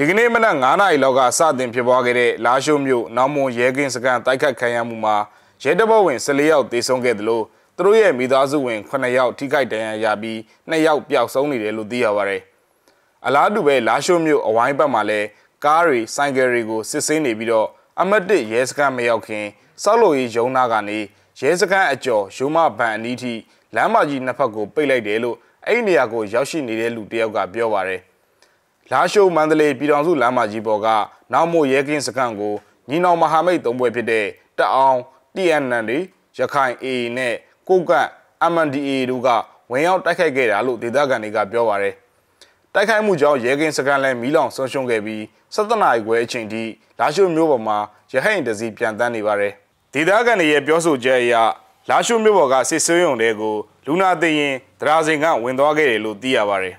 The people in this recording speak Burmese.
ဒီကနေ့မနက်9နာရီလောက်ကစတင်ဖြစ်ပွားခဲ့တဲ့လာရှိုးမြို့နောင်မွန်ရဲကင်းစခန်းတိုက်ခတ်ခံရမှုမှာရဲတပ်ဖွဲ့ဝင်14ယောက်သေဆုံးခဲ့တယ်လို့သူတို့ရဲ့မိသားစုဝင်9ယောက်ထိခိုက်ဒဏ်ရာရပြီး2ယောက်ပျောက်ဆုံးနေတယ်လို့သိရပါတယ်။အလားတူပဲလာရှိုးမြို့အဝိုင်းဘက်မှာလည်းကားတွေဆိုင်ကယ်တွေကိုစစ်ဆေးနေပြီးတော့အမတ်တစ်ရဲစခန်းမရောက်ခင်စောက်လို့ရေးရုံနာကနေရဲစခန်းအကျော်ယူမဘန်အနီးထိလမ်းမကြီးနှစ်ဖက်ကိုပိတ်လိုက်တယ်လို့အဲ့ဒီနေရာကိုရောက်ရှိနေတဲ့လူတယောက်ကပြောပါတယ်လာရှုံမန္တလေးပြည်တော်စုလမ်းမကြီးပေါ်ကနောက်မို့ရဲကင်းစခန်းကိုညီနောင်မဟာမိတ်သုံးဘွဲဖြစ်တဲ့တအောင် TNN တွေရခိုင် AA နဲ့ကိုကန့် MNDAA တို့ကဝင်ရောက်တိုက်ခိုက်ခဲ့တာလို့ဒေသခံတွေကပြောပါရယ်တိုက်ခိုက်မှုကြောင့်ရဲကင်းစခန်းလဲမီးလောင်ဆုံးရှုံးခဲ့ပြီး17နာရီခွဲအချိန်ထိလာရှုံမြို့ပေါ်မှာရဟိန်တစီပြန်တန်းနေပါရယ်ဒေသခံတွေရဲ့ပြောဆိုချက်အရလာရှုမြို့ပေါ်ကစစ်ဆွေးရုံတွေကိုလူနာသိရင်ဒရာစင်ကဝင်သွားခဲ့တယ်လို့သိရပါရယ်